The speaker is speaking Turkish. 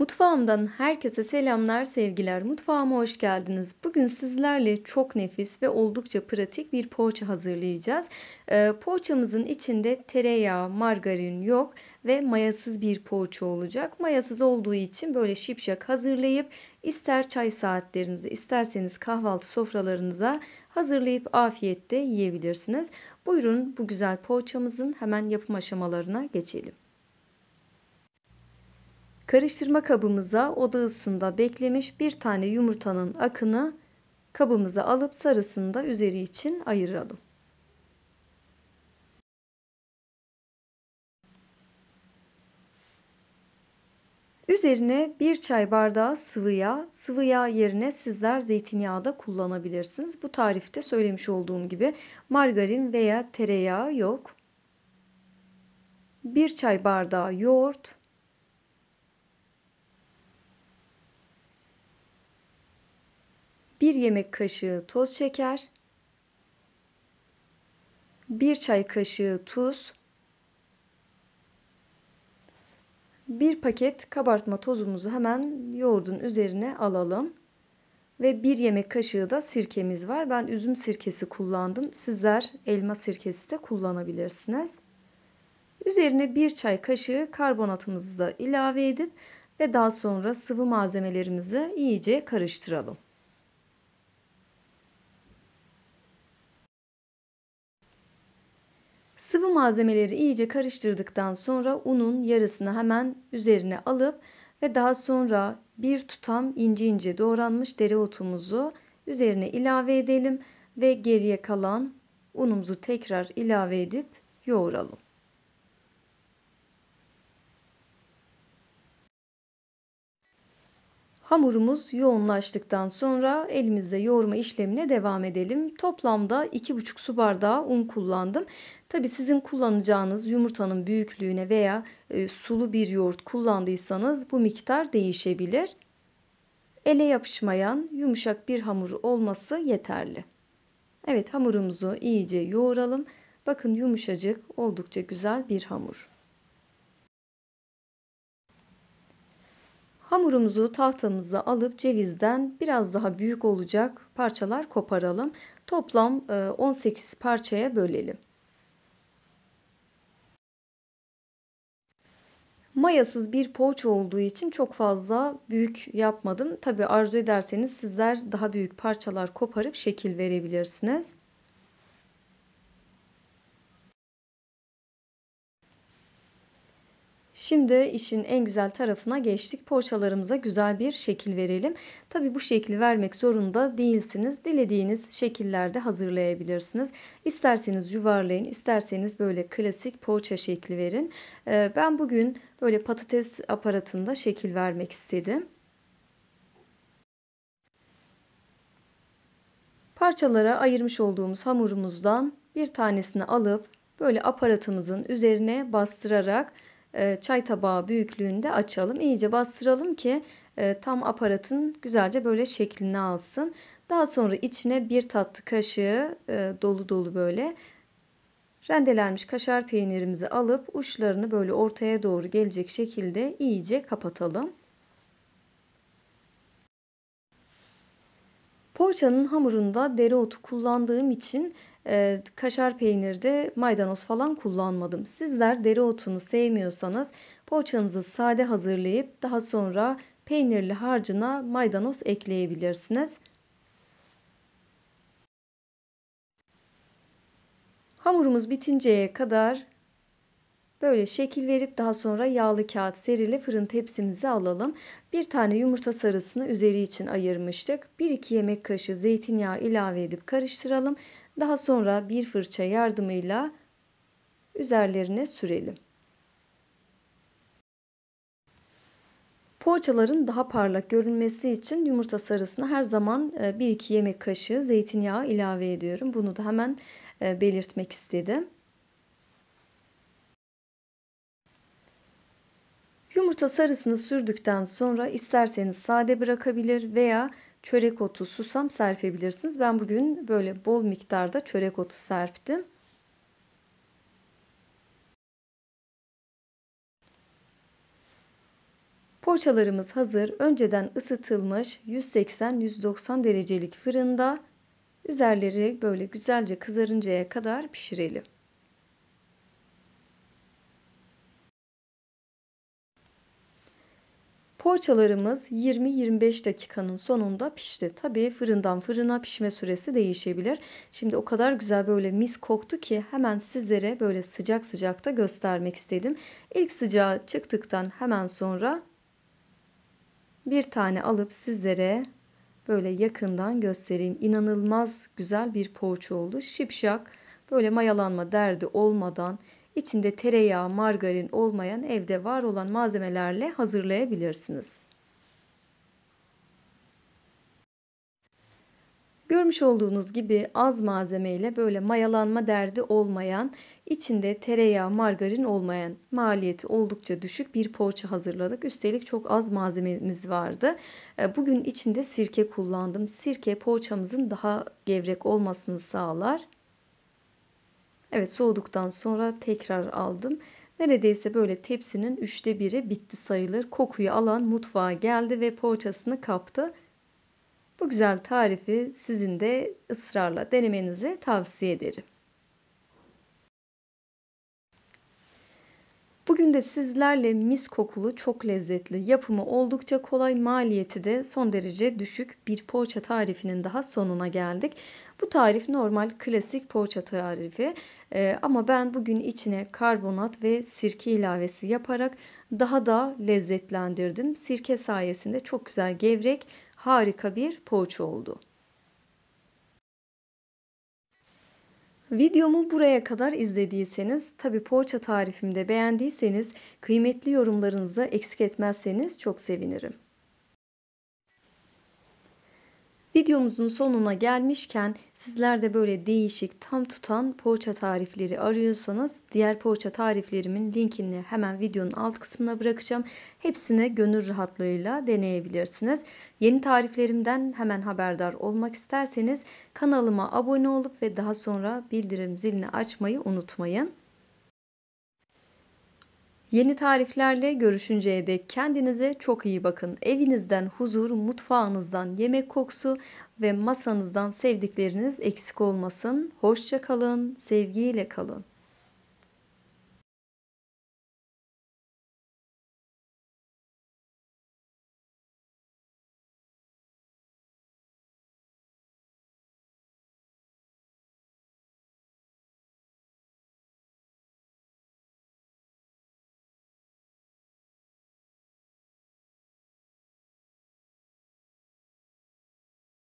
Mutfağımdan herkese selamlar, sevgiler. Mutfağıma hoş geldiniz. Bugün sizlerle çok nefis ve oldukça pratik bir poğaça hazırlayacağız. Ee, poğaçamızın içinde tereyağı, margarin yok ve mayasız bir poğaça olacak. Mayasız olduğu için böyle şipşak hazırlayıp ister çay saatlerinizi isterseniz kahvaltı sofralarınıza hazırlayıp afiyette yiyebilirsiniz. Buyurun bu güzel poğaçamızın hemen yapım aşamalarına geçelim. Karıştırma kabımıza oda ısında beklemiş bir tane yumurtanın akını kabımıza alıp sarısını da üzeri için ayıralım. Üzerine bir çay bardağı sıvı yağ, sıvı yağ yerine sizler zeytinyağı da kullanabilirsiniz. Bu tarifte söylemiş olduğum gibi margarin veya tereyağı yok. Bir çay bardağı yoğurt, 1 yemek kaşığı toz şeker, 1 çay kaşığı tuz, 1 paket kabartma tozumuzu hemen yoğurdun üzerine alalım. Ve 1 yemek kaşığı da sirkemiz var. Ben üzüm sirkesi kullandım. Sizler elma sirkesi de kullanabilirsiniz. Üzerine 1 çay kaşığı karbonatımızı da ilave edip ve daha sonra sıvı malzemelerimizi iyice karıştıralım. Sıvı malzemeleri iyice karıştırdıktan sonra unun yarısını hemen üzerine alıp ve daha sonra bir tutam ince ince doğranmış dereotumuzu üzerine ilave edelim ve geriye kalan unumuzu tekrar ilave edip yoğuralım. Hamurumuz yoğunlaştıktan sonra elimizde yoğurma işlemine devam edelim. Toplamda 2,5 su bardağı un kullandım. Tabi sizin kullanacağınız yumurtanın büyüklüğüne veya e, sulu bir yoğurt kullandıysanız bu miktar değişebilir. Ele yapışmayan yumuşak bir hamuru olması yeterli. Evet hamurumuzu iyice yoğuralım. Bakın yumuşacık oldukça güzel bir hamur. Hamurumuzu tahtamıza alıp cevizden biraz daha büyük olacak parçalar koparalım. Toplam 18 e, parçaya bölelim. Mayasız bir poğaça olduğu için çok fazla büyük yapmadım. Tabi arzu ederseniz sizler daha büyük parçalar koparıp şekil verebilirsiniz. Şimdi işin en güzel tarafına geçtik. Poğaçalarımıza güzel bir şekil verelim. Tabi bu şekli vermek zorunda değilsiniz. Dilediğiniz şekillerde hazırlayabilirsiniz. İsterseniz yuvarlayın, isterseniz böyle klasik poğaça şekli verin. Ee, ben bugün böyle patates aparatında şekil vermek istedim. Parçalara ayırmış olduğumuz hamurumuzdan bir tanesini alıp böyle aparatımızın üzerine bastırarak ee, çay tabağı büyüklüğünde açalım. İyice bastıralım ki e, tam aparatın güzelce böyle şeklini alsın. Daha sonra içine bir tatlı kaşığı e, dolu dolu böyle rendelenmiş kaşar peynirimizi alıp uçlarını böyle ortaya doğru gelecek şekilde iyice kapatalım. Poğaçanın hamurunda dereotu kullandığım için e, kaşar peynirde maydanoz falan kullanmadım. Sizler dereotunu sevmiyorsanız poğaçanızı sade hazırlayıp daha sonra peynirli harcına maydanoz ekleyebilirsiniz. Hamurumuz bitinceye kadar Böyle şekil verip daha sonra yağlı kağıt serili fırın tepsimizi alalım. Bir tane yumurta sarısını üzeri için ayırmıştık. 1-2 yemek kaşığı zeytinyağı ilave edip karıştıralım. Daha sonra bir fırça yardımıyla üzerlerine sürelim. Poğaçaların daha parlak görünmesi için yumurta sarısına her zaman 1-2 e, yemek kaşığı zeytinyağı ilave ediyorum. Bunu da hemen e, belirtmek istedim. Yumurta sarısını sürdükten sonra isterseniz sade bırakabilir veya çörek otu, susam serpebilirsiniz. Ben bugün böyle bol miktarda çörek otu serptim. Poğaçalarımız hazır. Önceden ısıtılmış 180-190 derecelik fırında üzerleri böyle güzelce kızarıncaya kadar pişirelim. Poğaçalarımız 20-25 dakikanın sonunda pişti. Tabii fırından fırına pişme süresi değişebilir. Şimdi o kadar güzel böyle mis koktu ki hemen sizlere böyle sıcak sıcakta göstermek istedim. İlk sıcağı çıktıktan hemen sonra bir tane alıp sizlere böyle yakından göstereyim. İnanılmaz güzel bir poğaça oldu. Şipşak böyle mayalanma derdi olmadan İçinde tereyağı, margarin olmayan evde var olan malzemelerle hazırlayabilirsiniz. Görmüş olduğunuz gibi az malzemeyle böyle mayalanma derdi olmayan, içinde tereyağı, margarin olmayan, maliyeti oldukça düşük bir poğaça hazırladık. Üstelik çok az malzememiz vardı. E, bugün içinde sirke kullandım. Sirke poğaçamızın daha gevrek olmasını sağlar. Evet soğuduktan sonra tekrar aldım. Neredeyse böyle tepsinin üçte biri bitti sayılır. Kokuyu alan mutfağa geldi ve poğaçasını kaptı. Bu güzel tarifi sizin de ısrarla denemenizi tavsiye ederim. Bugün de sizlerle mis kokulu çok lezzetli, yapımı oldukça kolay, maliyeti de son derece düşük bir poğaça tarifinin daha sonuna geldik. Bu tarif normal klasik poğaça tarifi ee, ama ben bugün içine karbonat ve sirke ilavesi yaparak daha da lezzetlendirdim. Sirke sayesinde çok güzel gevrek, harika bir poğaça oldu. Videomu buraya kadar izlediyseniz, tabi poğaça tarifimde beğendiyseniz, kıymetli yorumlarınızı eksik etmezseniz çok sevinirim. Videomuzun sonuna gelmişken sizler de böyle değişik tam tutan poğaça tarifleri arıyorsanız diğer poğaça tariflerimin linkini hemen videonun alt kısmına bırakacağım. Hepsini gönül rahatlığıyla deneyebilirsiniz. Yeni tariflerimden hemen haberdar olmak isterseniz kanalıma abone olup ve daha sonra bildirim zilini açmayı unutmayın. Yeni tariflerle görüşünceye dek kendinize çok iyi bakın. Evinizden huzur, mutfağınızdan yemek kokusu ve masanızdan sevdikleriniz eksik olmasın. Hoşça kalın, sevgiyle kalın.